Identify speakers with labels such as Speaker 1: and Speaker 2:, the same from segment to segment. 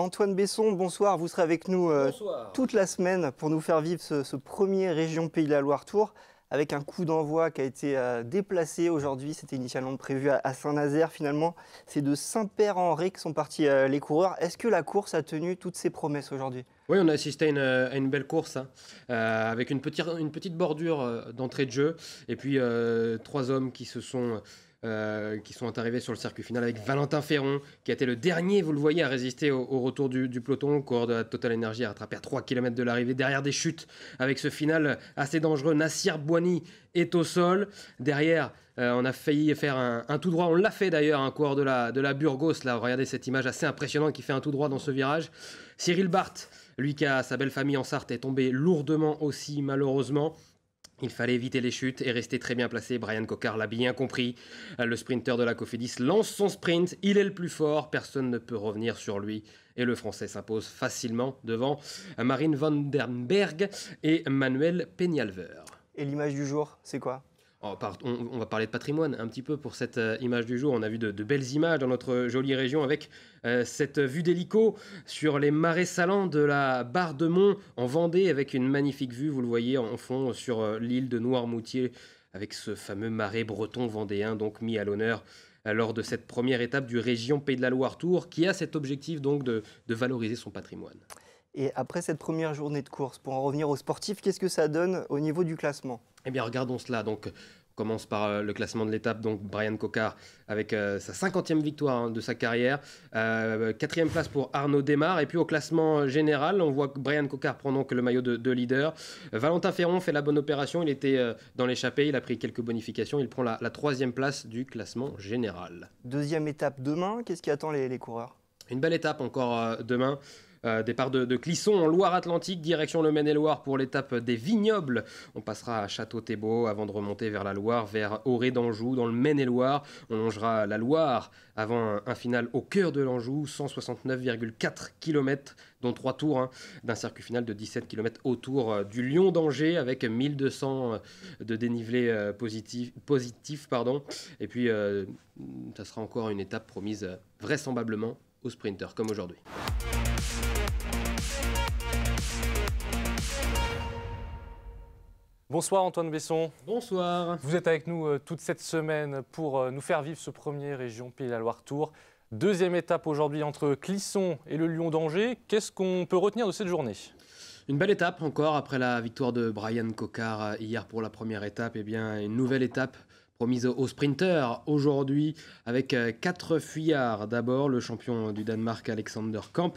Speaker 1: Antoine Besson, bonsoir. Vous serez avec nous euh, toute la semaine pour nous faire vivre ce, premier Région Pays de la Loire Tour avec un coup d'envoi qui a été euh, déplacé aujourd'hui. C'était initialement prévu à, Saint-Nazaire. Finalement, c'est de Saint-Père-en-Ré que sont partis euh, les coureurs. Est-ce que la course a tenu toutes ses promesses aujourd'hui
Speaker 2: oui, on a assisté à une, belle course, hein, avec une, petite bordure d'entrée de jeu, et puis trois hommes qui se sont euh, qui sont arrivés sur le circuit final avec Valentin Ferron, qui a été le dernier, vous le voyez, à résister au, retour du, du peloton. Coureur de la Total Energy a rattrapé à 3 km de l'arrivée, derrière des chutes, avec ce final assez dangereux. Nassir Bouani est au sol. Derrière, euh, on a failli faire un, tout droit. On l'a fait d'ailleurs, un coureur de la, de la Burgos. Là, regardez cette image assez impressionnante qui fait un tout droit dans ce virage. Cyril Barthes, lui qui a sa belle famille en Sarthe, est tombé lourdement aussi, malheureusement. Il fallait éviter les chutes et rester très bien placé. Brian Cocard l'a bien compris. Euh, le sprinter de la Cofidis lance son sprint. Il est le plus fort. Personne ne peut revenir sur lui. Et le français s'impose facilement devant Marine Vandenberg et Manuel Peñalver. Et l'image du jour, c'est quoi Oh, on, va parler de patrimoine un petit peu pour cette euh, image du jour. On a vu de, belles images dans notre jolie région avec euh, cette vue d'hélico sur les marais salants de la Barre de Mont en Vendée avec une magnifique vue, vous le voyez en fond sur euh, l'île de Noirmoutier avec ce fameux marais breton vendéen donc mis à l'honneur lors de cette première étape du Région Pays de la Loire Tour qui a cet objectif donc de valoriser son patrimoine.
Speaker 1: Et après cette première journée de course, pour en revenir aux sportifs, qu'est-ce que ça donne au niveau du
Speaker 2: classement Eh bien, regardons cela. Donc, on commence par euh, le classement de l'étape. Donc, Brian Cocard avec euh, sa 50e victoire hein, de sa carrière. Euh, quatrième place pour Arnaud Demar. Et puis, au classement général, on voit que Brian Cocard prend donc le maillot de, leader. Valentin Ferron fait la bonne opération. Il était dans l'échappée. Il a pris quelques bonifications. Il prend la, troisième place du classement général.
Speaker 1: Deuxième étape demain. Qu'est-ce qui attend les coureurs
Speaker 2: Une belle étape encore demain. Euh, départ de, Clisson en Loire-Atlantique, direction le Maine-et-Loire pour l'étape des vignobles. On passera à Château-Thébault avant de remonter vers la Loire, vers Auré d'Anjou, dans le Maine-et-Loire. On longera la Loire avant un, final au cœur de l'Anjou, 169,4 km, dont trois tours, hein, d'un circuit final de 17 km autour euh, du Lyon d'Angers avec 1200 euh, de dénivelé positif, pardon. Et puis, ça sera encore une étape promise vraisemblablement aux sprinters comme aujourd'hui.
Speaker 3: Bonsoir Antoine Besson. Bonsoir. Vous êtes avec nous euh, toute cette semaine pour euh, nous faire vivre ce premier région Pays de la Loire Tour. Deuxième étape aujourd'hui entre Clisson et le Lyon d'Angers. Qu'est-ce qu'on peut retenir de cette journée une belle étape encore après la victoire de Brian Cocard
Speaker 2: euh, hier pour la première étape. et eh bien, une nouvelle étape promise aux sprinteurs aujourd'hui avec euh, quatre fuyards. D'abord le champion du Danemark Alexander Kamp,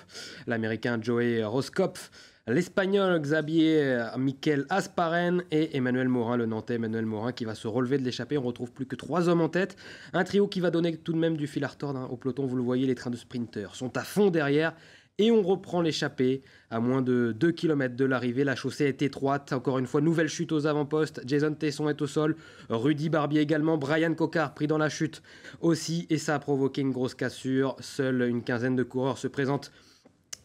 Speaker 2: l'américain Joey Roskopf, l'espagnol Xavier Miquel Asparen et Emmanuel Morin, le nantais Emmanuel Morin qui va se relever de l'échappée. On retrouve plus que trois hommes en tête. Un trio qui va donner tout de même du fil à retordre hein, au peloton. Vous le voyez, les trains de sprinteurs sont à fond derrière et on reprend l'échappée. À moins de 2 km de l'arrivée, la chaussée est étroite. Encore une fois, nouvelle chute aux avant-postes. Jason Tesson est au sol. Rudy Barbier également. Brian Cocard pris dans la chute aussi. Et ça a provoqué une grosse cassure. Seule une quinzaine de coureurs se présentent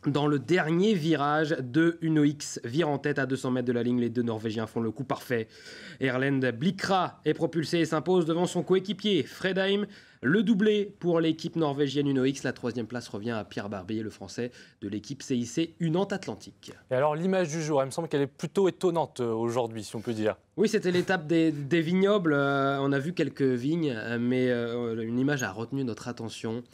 Speaker 2: dans le dernier virage de Uno X. Vire en tête à 200 mètres de la ligne. Les deux Norvégiens font le coup parfait. Erlend Blikra est propulsé et s'impose devant son coéquipier Fredheim. Le doublé pour l'équipe norvégienne Uno X. La troisième place revient à Pierre Barbier, le français de l'équipe CIC Unant Atlantique.
Speaker 3: Et alors, l'image du jour, elle me semble qu'elle est plutôt étonnante euh, aujourd'hui, si on peut dire.
Speaker 2: Oui, c'était l'étape des, vignobles. Euh, on a vu quelques vignes, euh, mais une image a retenu notre attention.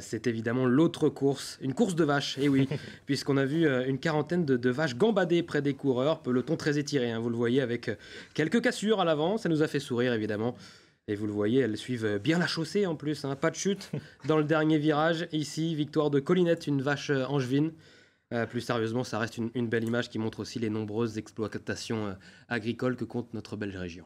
Speaker 2: c'est évidemment l'autre course, une course de vaches, et eh oui, puisqu'on a vu une quarantaine de, vaches gambader près des coureurs, peloton très étiré, hein, vous le voyez, avec quelques cassures à l'avant, ça nous a fait sourire évidemment. Et vous le voyez, elles suivent bien la chaussée en plus. Hein. Pas de chute dans le dernier virage. Ici, victoire de Collinette, une vache euh, angevine. Euh, plus sérieusement, ça reste une, belle image qui montre aussi les nombreuses exploitations euh, agricoles que compte notre belle région.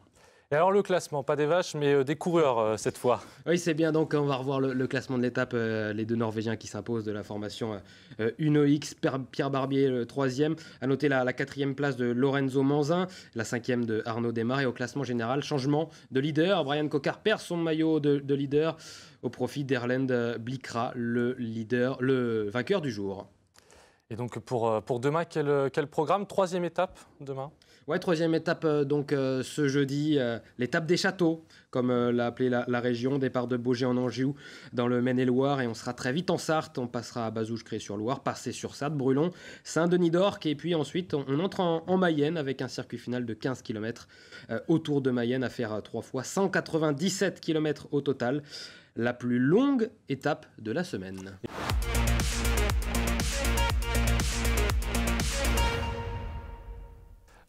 Speaker 2: Et
Speaker 3: alors le classement, pas des vaches, mais euh, des coureurs euh, cette fois.
Speaker 2: Oui, c'est bien. Donc on va revoir le, classement de l'étape. Euh, les deux Norvégiens qui s'imposent de la formation 1 x Pierre Barbier le troisième. À noter la, quatrième place de Lorenzo Manzin, la cinquième de Arnaud Desmar. Et au classement général, changement de leader. Brian Cocard perd son maillot de, leader
Speaker 3: au profit d'Erland Blikra, le leader, le vainqueur du jour. Et donc pour, pour demain, quel, quel programme Troisième étape demain
Speaker 2: troisième étape euh, donc euh, ce jeudi, euh, l'étape des châteaux, comme l'a appelé la, région, départ de Beaugé en Anjou dans le Maine-et-Loire et on sera très vite en Sarthe, on passera à bazouges cré sur Loire, passer sur Sarthe, Brulon, Saint-Denis d'Orc et puis ensuite on, entre en, Mayenne avec un circuit final de 15 km autour de Mayenne à faire trois fois 197 km au total, la plus longue étape de la semaine.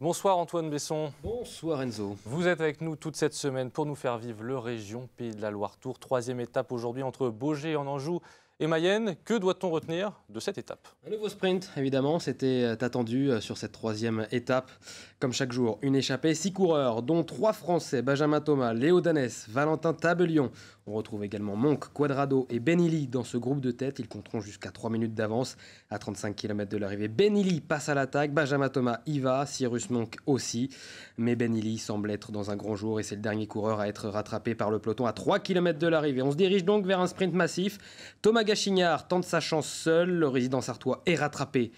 Speaker 3: Bonsoir Antoine Besson. Bonsoir Enzo. Vous êtes avec nous toute cette semaine pour nous faire vivre le région Pays de la Loire-Tour. Troisième étape aujourd'hui entre Beaugé en Anjou et Mayenne. Que doit-on retenir de cette étape
Speaker 2: Un nouveau sprint, évidemment, c'était euh, attendu euh, sur cette troisième étape. Comme chaque jour, une échappée, six coureurs, dont trois Français, Benjamin Thomas, Léo Danès, Valentin Tabellion, on retrouve également Monk, Quadrado et Benili dans ce groupe de tête. Ils compteront jusqu'à 3 minutes d'avance. À 35 km de l'arrivée, Benili passe à l'attaque. Benjamin Thomas y va, Cyrus Monk aussi. Mais Benili semble être dans un grand jour et c'est le dernier coureur à être rattrapé par le peloton à 3 km de l'arrivée. On se dirige donc vers un sprint massif. Thomas Gachignard tente sa chance seul. Le résident sartois est rattrapé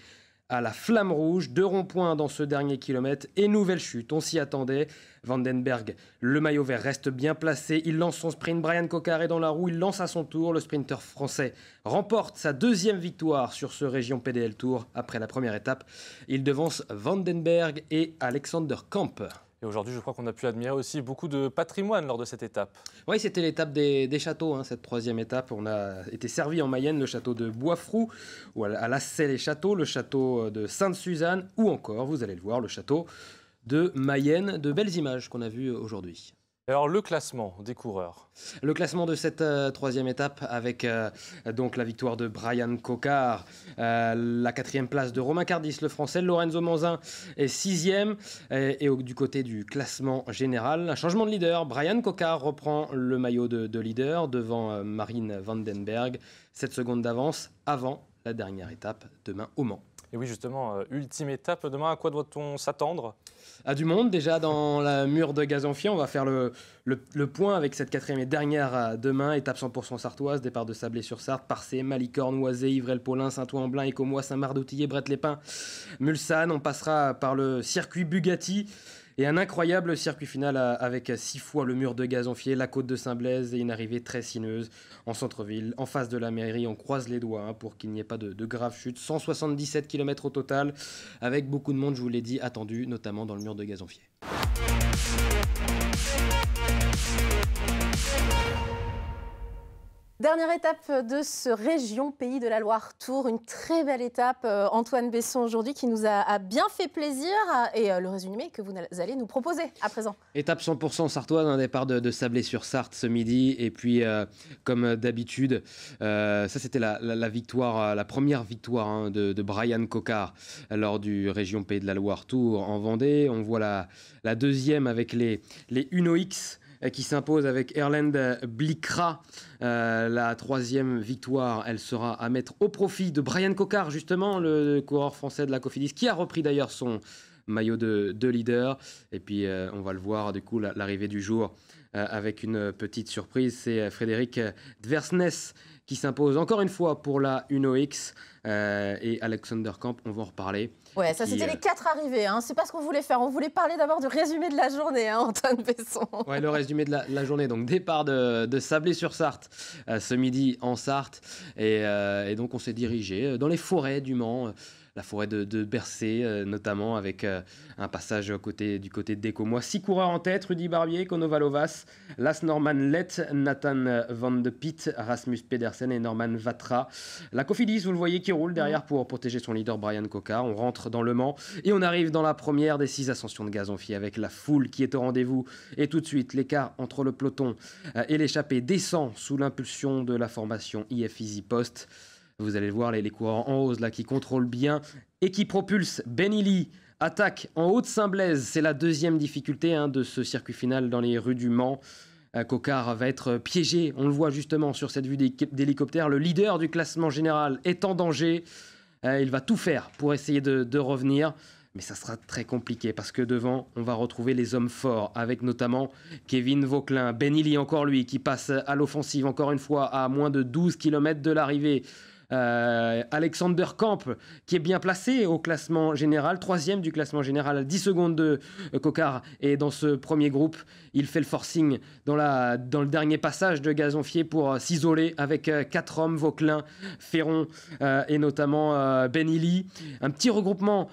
Speaker 2: à la flamme rouge. Deux ronds-points dans ce dernier kilomètre et nouvelle chute. On s'y attendait. Vandenberg, le maillot vert reste bien placé. Il lance son sprint. Brian Coccaré dans la roue. Il lance à son tour. Le sprinter français remporte sa deuxième victoire sur ce Région PDL Tour après la première étape. Il devance Vandenberg et Alexander Kamp. Et aujourd'hui, je crois qu'on a pu admirer aussi beaucoup de patrimoine lors de cette étape. Oui, c'était l'étape des, châteaux, hein, cette troisième étape. On a été servi en Mayenne le château de Boisfrou, ou à la les châteaux le château euh, de Sainte-Suzanne, ou encore, vous allez le voir, le château de Mayenne. De belles images qu'on a vues aujourd'hui.
Speaker 3: Alors le classement des coureurs.
Speaker 2: Le classement de cette euh, troisième étape avec euh, donc la victoire de Brian Cocard, euh, la quatrième place de Romain Cardis, le français, Lorenzo Manzin est sixième et, du côté du classement général, un changement de leader, Brian Cocard reprend le maillot de, leader devant Marine Vandenberg, sept secondes d'avance avant la dernière étape demain
Speaker 3: au Mans. Et oui, justement, euh, ultime étape demain, à quoi doit-on s'attendre
Speaker 2: À du monde. Déjà, dans la mur de Gazanfier, on va faire le, point avec cette quatrième et dernière demain. Étape 100% sartoise, départ de Sablé-sur-Sarthe, Parcé, Malicorne, Oisé, Ivrel-Paulin, Saint-Ouen-Blain, Écomois, saint mard Brette-les-Pins, Mulsanne. On passera par le circuit Bugatti et un incroyable circuit final avec six fois le mur de Gazonfier, la côte de Saint-Blaise et une arrivée très sinueuse en centre-ville. En face de la mairie, on croise les doigts hein, pour qu'il n'y ait pas de, graves chutes. 177 km au total, avec beaucoup de monde, je vous l'ai dit, attendu, notamment dans le mur de Gazonfier.
Speaker 4: Dernière étape de ce région Pays de la Loire Tour, une très belle étape, euh, Antoine Besson aujourd'hui, qui nous a, bien fait plaisir. Euh, et euh, le résumé que vous allez nous proposer à présent.
Speaker 2: Étape 100% sartoise, un hein, départ de, Sablé-sur-Sarthe ce midi. Et puis, comme d'habitude, ça c'était la, victoire, la première victoire hein, de, Brian Cocard lors du région Pays de la Loire Tour en Vendée. On voit la, deuxième avec les, les Uno X. Euh, qui s'impose avec Erland Blikra. Euh, la troisième victoire, elle sera à mettre au profit de Brian Cocard, justement, le coureur français de la Cofidis, qui a repris d'ailleurs son maillot de, leader. Et puis, euh, on va le voir, du coup, l'arrivée du jour avec une petite surprise. C'est Frédéric Dversnes qui s'impose encore une fois pour la Uno X. et Alexander Camp, on va en reparler. Ouais, ça c'était les euh,
Speaker 4: quatre arrivées. Hein. C'est pas ce qu'on voulait faire. On voulait parler d'abord du résumé de la journée, hein, Antoine Besson. Oui,
Speaker 2: le résumé de la, journée. Donc départ de, Sablé-sur-Sarthe euh, ce midi en Sarthe. Et, euh, et donc on s'est dirigé dans les forêts du Mans la forêt de, Bercé, euh, notamment avec euh, un passage côté, du côté de Six coureurs en tête, Rudy Barbier, Konovalovas, Las Norman Lett, Nathan Van de Piet, Rasmus Pedersen et Norman Vatra. La Cofidis, vous le voyez, qui roule derrière pour protéger son leader Brian Coca. On rentre dans le Mans et on arrive dans la première des six ascensions de Gazonfi avec la foule qui est au rendez-vous. Et tout de suite, l'écart entre le peloton euh, et l'échappée descend sous l'impulsion de la formation IF Easy Post. Vous allez voir les, coureurs en hausse là qui contrôlent bien et qui propulsent Benili. Attaque en haute Saint-Blaise, c'est la deuxième difficulté hein, de ce circuit final dans les rues du Mans. Euh, Cocard va être piégé, on le voit justement sur cette vue d'hélicoptère. Le leader du classement général est en danger. Euh, il va tout faire pour essayer de, revenir mais ça sera très compliqué parce que devant, on va retrouver les hommes forts avec notamment Kevin Vauquelin, Benili encore lui qui passe à l'offensive encore une fois à moins de 12 km de l'arrivée. Euh, Alexander Camp, qui est bien placé au classement général, troisième du classement général, à 10 secondes de Cocard. Euh, et dans ce premier groupe, il fait le forcing dans, la, dans le dernier passage de Gazonfier pour euh, s'isoler avec quatre hommes, Vauquelin, Ferron et notamment euh, Benili. Un petit regroupement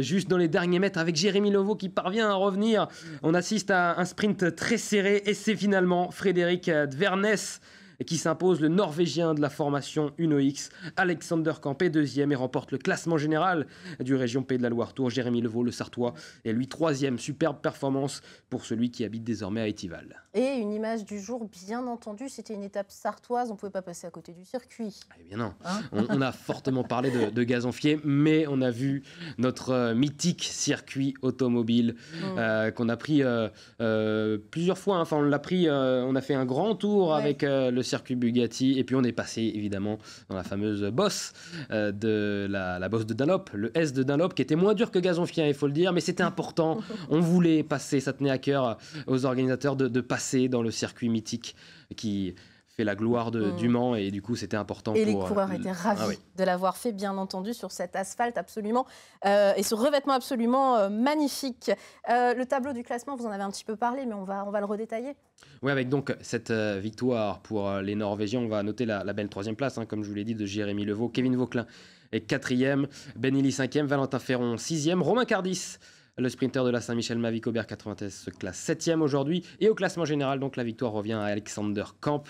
Speaker 2: juste dans les derniers mètres avec Jérémy Lovo qui parvient à revenir. On assiste à un sprint très serré et c'est finalement Frédéric Dvernès qui s'impose le Norvégien de la formation Uno X, Alexander Campé, deuxième, et remporte le classement général du Région Pays de la Loire Tour. Jérémy Levaux, le Sartois, et lui troisième. Superbe performance pour celui qui habite désormais à Étival.
Speaker 4: Et une image du jour, bien entendu, c'était une étape sartoise, on ne pouvait pas passer à côté du circuit. Ah,
Speaker 2: eh bien non, hein on, a fortement parlé de, de Gazonfier, mais on a vu notre euh, mythique circuit automobile mm. euh, qu'on a pris euh, plusieurs fois. Enfin, on l'a pris, on a fait un grand tour avec le circuit Bugatti. Et puis on est passé évidemment dans la fameuse bosse euh, de la, bosse de Dunlop, le S de Dunlop, qui était moins dur que Gazonfien, il faut le dire, mais c'était important. on voulait passer, ça tenait à cœur euh, aux organisateurs de passer dans le circuit mythique qui fait la gloire de, dumont du mm. Mans et du coup c'était important. Et pour, les euh, coureurs étaient ravis ah
Speaker 4: de l'avoir fait, bien entendu, sur cet asphalte absolument euh, et ce revêtement absolument euh, magnifique. le tableau du classement, vous en avez un petit peu parlé, mais on va, on va le redétailler.
Speaker 2: Oui, avec donc cette victoire pour les Norvégiens, on va noter la, belle troisième place, hein, comme je vous l'ai dit, de Jérémy Levaux, Kevin Vauclin est quatrième, Benilly cinquième, Valentin Ferron sixième, Romain Cardis le sprinter de la Saint-Michel, Mavic Aubert 90 se classe 7 e aujourd'hui. Et au classement général, donc, la victoire revient à Alexander Camp.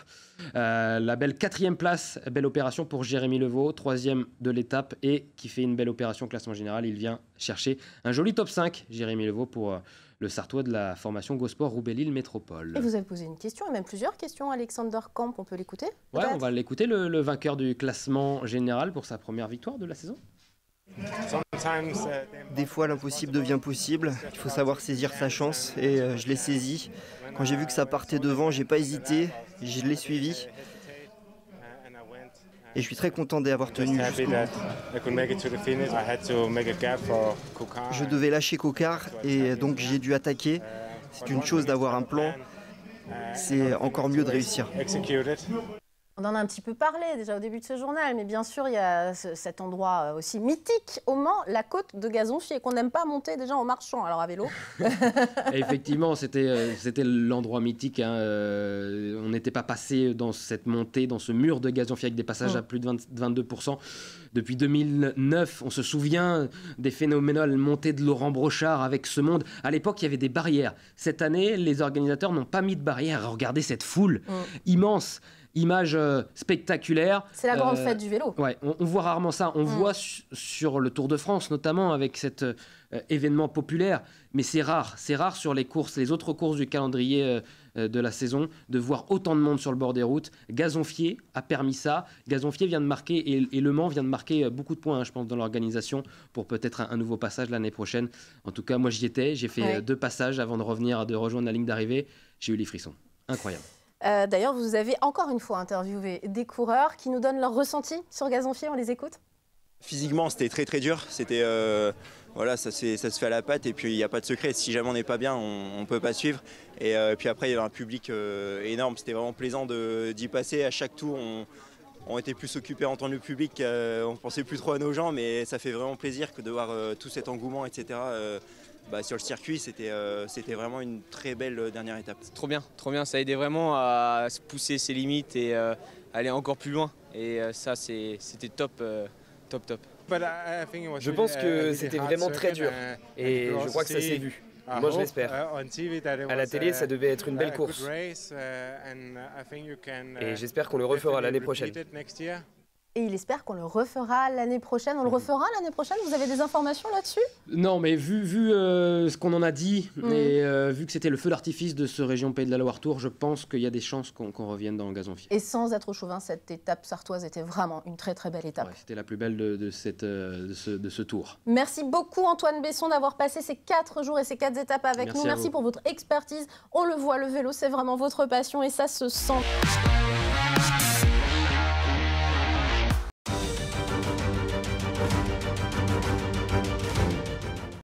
Speaker 2: Euh, la belle quatrième place, belle opération pour Jérémy Levaux, troisième de l'étape et qui fait une belle opération au classement général. Il vient chercher un joli top 5, Jérémy Levaux, pour euh, le Sartois de la formation Gosport Roubaix-Lille Métropole. Et vous
Speaker 4: avez posé une question, et même plusieurs questions, Alexander Camp, on peut l'écouter Ouais, on va
Speaker 2: l'écouter, le vainqueur du classement général pour sa première victoire de la saison. Uh, Des fois, l'impossible devient possible. Il faut savoir saisir sa chance
Speaker 1: et euh, je l'ai saisi. Quand j'ai vu que ça partait devant, j'ai pas hésité. Je l'ai suivi. Et je suis très content d'avoir tenu jusqu'au Je devais lâcher Cocard et euh, donc j'ai dû attaquer. Uh, C'est une chose d'avoir un plan.
Speaker 3: Uh,
Speaker 1: C'est encore mieux de réussir.
Speaker 4: On en a un petit peu parlé déjà au début de ce journal, mais bien sûr, il y a cet endroit euh, aussi mythique au Mans, la côte de Gazonfier, qu'on n'aime pas monter déjà en marchant, alors à vélo.
Speaker 2: Effectivement, euh, c'était, l'endroit mythique. Hein, euh, on n'était pas passé dans cette montée, dans ce mur de Gazonfier avec des passages mm. à plus de 22%. Depuis 2009, on se souvient des phénoménales montées de Laurent Brochard avec ce monde. À l'époque, il y avait des barrières. Cette année, les organisateurs n'ont pas mis de barrières. Regardez cette foule mm. immense. Image euh, spectaculaire. C'est la grande euh, fête du vélo. on, voit rarement ça. On mm. voit sur le Tour de France notamment avec cet euh, événement populaire, mais c'est rare. C'est rare sur les courses, les autres courses du calendrier de la saison, de voir autant de monde sur le bord des routes. Gazonfier a permis ça. Gazonfier vient de marquer, et, Le Mans vient de marquer beaucoup de points, hein, je pense, dans l'organisation, pour peut-être un, nouveau passage l'année prochaine. En tout cas, moi j'y étais, j'ai fait deux passages avant de revenir, de rejoindre la ligne d'arrivée. J'ai eu les frissons. Incroyable.
Speaker 4: Euh, d'ailleurs, vous avez encore une fois interviewé des coureurs qui nous donnent leur ressenti sur Gazonfier. On les écoute
Speaker 2: Physiquement, c'était très
Speaker 1: très dur. C'était euh, voilà, ça, se fait à la patte et puis il n'y a pas de secret. Si jamais on n'est pas bien, on ne peut pas suivre. Euh, et puis après, il y avait un public énorme. C'était vraiment plaisant d'y passer. À chaque tour, on, était plus occupés à entendre le public. on pensait plus trop à nos gens, mais ça fait vraiment plaisir que de voir tout cet engouement, etc. Bah, sur le circuit, euh, c'était vraiment une très belle euh, dernière étape. Trop bien, trop bien. Ça a aidé vraiment à pousser ses limites et euh,
Speaker 2: aller encore plus loin. Et ça, c'était top, top, top.
Speaker 3: Je pense uh, que c'était vraiment très dur uh, et je crois que ça s'est vu. Uh, Moi, je l'espère. À la télé, ça devait être une belle course. Et j'espère qu'on le refera l'année prochaine
Speaker 4: et il espère qu'on le refera l'année prochaine. On le mhm. refera l'année prochaine Vous avez des informations là-dessus
Speaker 2: Non, mais vu, vu euh, ce qu'on en a dit, mhm. et euh, vu que c'était le feu d'artifice de ce Région Pays de la Loire Tour, je pense qu'il y a des chances qu'on revienne dans le gazon fier.
Speaker 4: Et sans être au chauvin, cette étape sartoise était vraiment une très très belle étape.
Speaker 2: c'était la plus belle de, cette, euh, de, ce, tour.
Speaker 4: Merci beaucoup Antoine Besson d'avoir passé ces quatre jours et ces quatre étapes avec nous. Merci pour votre expertise. On le voit, le vélo, c'est vraiment votre passion et ça se sent.